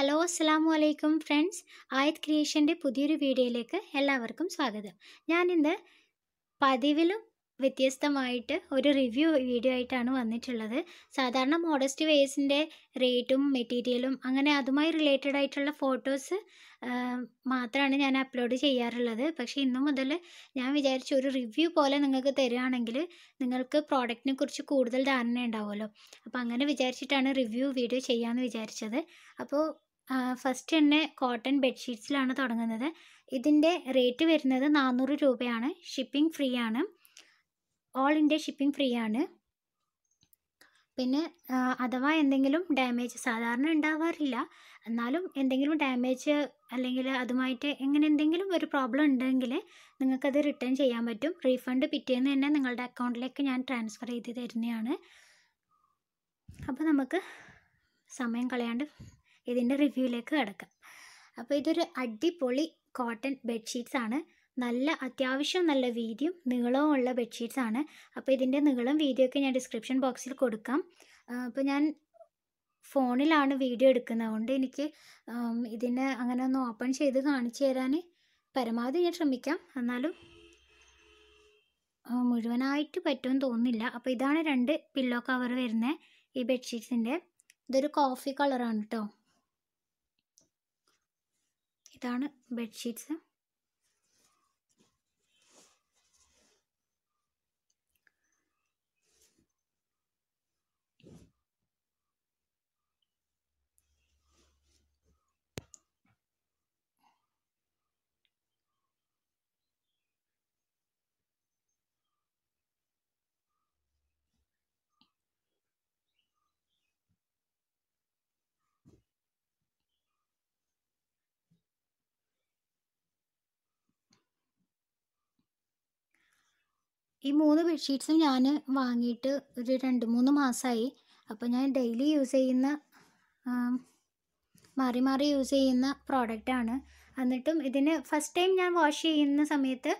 hello അസ്സാമു അലൈക്കും friends ആയത് ക്രിയേഷൻ്റെ പുതിയൊരു വീഡിയോയിലേക്ക് എല്ലാവർക്കും സ്വാഗതം ഞാനിന്ന് പതിവിലും വ്യത്യസ്തമായിട്ട് ഒരു റിവ്യൂ വീഡിയോ ആയിട്ടാണ് വന്നിട്ടുള്ളത് സാധാരണ മോഡസ്റ്റ് വേസിൻ്റെ റേറ്റും മെറ്റീരിയലും അങ്ങനെ അതുമായി റിലേറ്റഡ് ആയിട്ടുള്ള ഫോട്ടോസ് മാത്രമാണ് ഞാൻ അപ്ലോഡ് ചെയ്യാറുള്ളത് പക്ഷേ ഇന്നു മുതൽ ഞാൻ വിചാരിച്ചു ഒരു റിവ്യൂ പോലെ നിങ്ങൾക്ക് തരികയാണെങ്കിൽ നിങ്ങൾക്ക് പ്രോഡക്റ്റിനെ കുറിച്ച് കൂടുതൽ ധാരണ ഉണ്ടാവുമല്ലോ അപ്പോൾ അങ്ങനെ വിചാരിച്ചിട്ടാണ് റിവ്യൂ വീഡിയോ ചെയ്യാമെന്ന് വിചാരിച്ചത് അപ്പോൾ ഫസ്റ്റ് തന്നെ കോട്ടൺ ബെഡ്ഷീറ്റ്സിലാണ് തുടങ്ങുന്നത് ഇതിൻ്റെ റേറ്റ് വരുന്നത് നാനൂറ് രൂപയാണ് ഷിപ്പിംഗ് ഫ്രീ ആണ് ഓൾ ഇന്ത്യ ഷിപ്പിംഗ് ഫ്രീ ആണ് പിന്നെ അഥവാ എന്തെങ്കിലും ഡാമേജ് സാധാരണ ഉണ്ടാവാറില്ല എന്നാലും എന്തെങ്കിലും ഡാമേജ് അല്ലെങ്കിൽ അതുമായിട്ട് എങ്ങനെ എന്തെങ്കിലും ഒരു പ്രോബ്ലം ഉണ്ടെങ്കിൽ നിങ്ങൾക്കത് റിട്ടേൺ ചെയ്യാൻ പറ്റും റീഫണ്ട് പിറ്റേന്ന് തന്നെ നിങ്ങളുടെ അക്കൗണ്ടിലേക്ക് ഞാൻ ട്രാൻസ്ഫർ ചെയ്ത് തരുന്നതാണ് അപ്പോൾ നമുക്ക് സമയം കളയാണ്ട് ഇതിൻ്റെ റിവ്യൂയിലേക്ക് കിടക്കാം അപ്പോൾ ഇതൊരു അടിപൊളി കോട്ടൺ ബെഡ്ഷീറ്റ്സ് ആണ് നല്ല അത്യാവശ്യം നല്ല വീതിയും നീളവും ഉള്ള ബെഡ്ഷീറ്റ്സ് ആണ് അപ്പോൾ ഇതിൻ്റെ നീളം വീതിയും ഒക്കെ ഞാൻ ഡിസ്ക്രിപ്ഷൻ ബോക്സിൽ കൊടുക്കാം അപ്പോൾ ഞാൻ ഫോണിലാണ് വീഡിയോ എടുക്കുന്നത് അതുകൊണ്ട് എനിക്ക് ഇതിനെ അങ്ങനെ ഒന്ന് ഓപ്പൺ ചെയ്ത് കാണിച്ചു തരാൻ പരമാവധി ഞാൻ ശ്രമിക്കാം എന്നാലും മുഴുവനായിട്ട് പറ്റുമെന്ന് തോന്നുന്നില്ല അപ്പോൾ ഇതാണ് രണ്ട് പില്ലോ കവർ വരുന്നത് ഈ ബെഡ്ഷീറ്റ്സിൻ്റെ ഇതൊരു കോഫി കളറാണ് കേട്ടോ ഇതാണ് ബെഡ്ഷീറ്റ്സ് ഈ മൂന്ന് ബെഡ്ഷീറ്റ്സും ഞാൻ വാങ്ങിയിട്ട് ഒരു രണ്ട് മൂന്ന് മാസമായി അപ്പോൾ ഞാൻ ഡെയിലി യൂസ് ചെയ്യുന്ന മാറി മാറി യൂസ് ചെയ്യുന്ന പ്രോഡക്റ്റാണ് എന്നിട്ടും ഇതിന് ഫസ്റ്റ് ടൈം ഞാൻ വാഷ് ചെയ്യുന്ന സമയത്ത്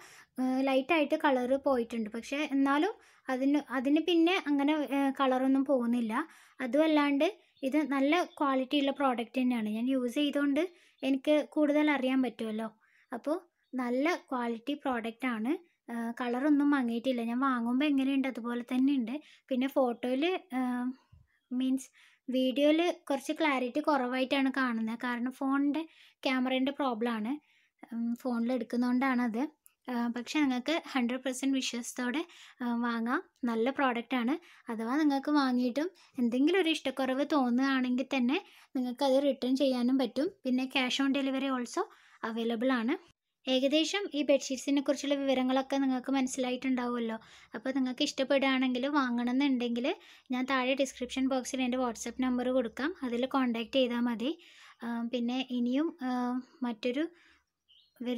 ലൈറ്റായിട്ട് കളറ് പോയിട്ടുണ്ട് പക്ഷേ എന്നാലും അതിന് അതിന് പിന്നെ അങ്ങനെ കളറൊന്നും പോകുന്നില്ല അതുമല്ലാണ്ട് ഇത് നല്ല ക്വാളിറ്റി ഉള്ള പ്രോഡക്റ്റ് തന്നെയാണ് ഞാൻ യൂസ് ചെയ്തുകൊണ്ട് എനിക്ക് കൂടുതൽ അറിയാൻ പറ്റുമല്ലോ അപ്പോൾ നല്ല ക്വാളിറ്റി പ്രോഡക്റ്റാണ് കളറൊന്നും മങ്ങിയിട്ടില്ല ഞാൻ വാങ്ങുമ്പോൾ എങ്ങനെയുണ്ട് അതുപോലെ തന്നെ ഉണ്ട് പിന്നെ ഫോട്ടോയിൽ മീൻസ് വീഡിയോയിൽ കുറച്ച് ക്ലാരിറ്റി കുറവായിട്ടാണ് കാണുന്നത് കാരണം ഫോണിൻ്റെ ക്യാമറേൻ്റെ പ്രോബ്ലമാണ് ഫോണിൽ എടുക്കുന്നതുകൊണ്ടാണത് പക്ഷെ നിങ്ങൾക്ക് ഹൺഡ്രഡ് പെർസെൻറ്റ് വിശ്വാസത്തോടെ വാങ്ങാം നല്ല പ്രോഡക്റ്റാണ് അഥവാ നിങ്ങൾക്ക് വാങ്ങിയിട്ടും എന്തെങ്കിലും ഒരു ഇഷ്ടക്കുറവ് തോന്നുകയാണെങ്കിൽ തന്നെ നിങ്ങൾക്കത് റിട്ടേൺ ചെയ്യാനും പറ്റും പിന്നെ cash on delivery also available ആണ് ഏകദേശം ഈ ബെഡ്ഷീറ്റ്സിനെ കുറിച്ചുള്ള വിവരങ്ങളൊക്കെ നിങ്ങൾക്ക് മനസ്സിലായിട്ടുണ്ടാവുമല്ലോ അപ്പോൾ നിങ്ങൾക്ക് ഇഷ്ടപ്പെടുകയാണെങ്കിൽ വാങ്ങണം എന്നുണ്ടെങ്കിൽ ഞാൻ താഴെ ഡിസ്ക്രിപ്ഷൻ ബോക്സിൽ എൻ്റെ വാട്സപ്പ് നമ്പർ കൊടുക്കാം അതിൽ കോൺടാക്റ്റ് ചെയ്താൽ മതി പിന്നെ ഇനിയും മറ്റൊരു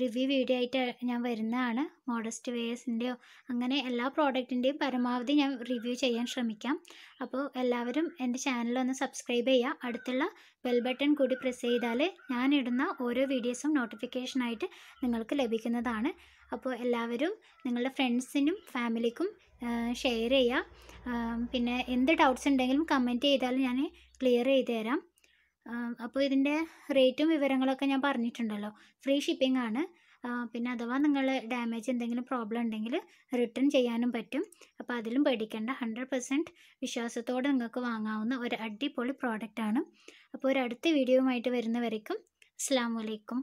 റിവ്യൂ വീഡിയോ ആയിട്ട് ഞാൻ വരുന്നതാണ് മോഡസ്റ്റ് വേഴ്സിൻ്റെയോ അങ്ങനെ എല്ലാ പ്രോഡക്റ്റിൻ്റെയും പരമാവധി ഞാൻ റിവ്യൂ ചെയ്യാൻ ശ്രമിക്കാം അപ്പോൾ എല്ലാവരും എൻ്റെ ചാനലൊന്ന് സബ്സ്ക്രൈബ് ചെയ്യുക അടുത്തുള്ള ബെൽ ബട്ടൺ കൂടി പ്രസ് ചെയ്താൽ ഞാനിടുന്ന ഓരോ വീഡിയോസും നോട്ടിഫിക്കേഷനായിട്ട് നിങ്ങൾക്ക് ലഭിക്കുന്നതാണ് അപ്പോൾ എല്ലാവരും നിങ്ങളുടെ ഫ്രണ്ട്സിനും ഫാമിലിക്കും ഷെയർ ചെയ്യുക പിന്നെ എന്ത് ഡൗട്ട്സ് ഉണ്ടെങ്കിലും കമൻറ്റ് ചെയ്താൽ ഞാൻ ക്ലിയർ ചെയ്തു തരാം അപ്പോൾ ഇതിൻ്റെ റേറ്റും വിവരങ്ങളൊക്കെ ഞാൻ പറഞ്ഞിട്ടുണ്ടല്ലോ ഫ്രീ ഷിപ്പിംഗ് ആണ് പിന്നെ അഥവാ നിങ്ങൾ ഡാമേജ് എന്തെങ്കിലും പ്രോബ്ലം ഉണ്ടെങ്കിൽ റിട്ടേൺ ചെയ്യാനും പറ്റും അപ്പോൾ അതിലും പേടിക്കേണ്ട ഹൺഡ്രഡ് പെർസെൻറ്റ് വിശ്വാസത്തോടെ നിങ്ങൾക്ക് വാങ്ങാവുന്ന ഒരു അടിപൊളി പ്രോഡക്റ്റാണ് അപ്പോൾ ഒരു അടുത്ത വീഡിയോയുമായിട്ട് വരുന്നവരേക്കും അസ്സാം വലൈക്കും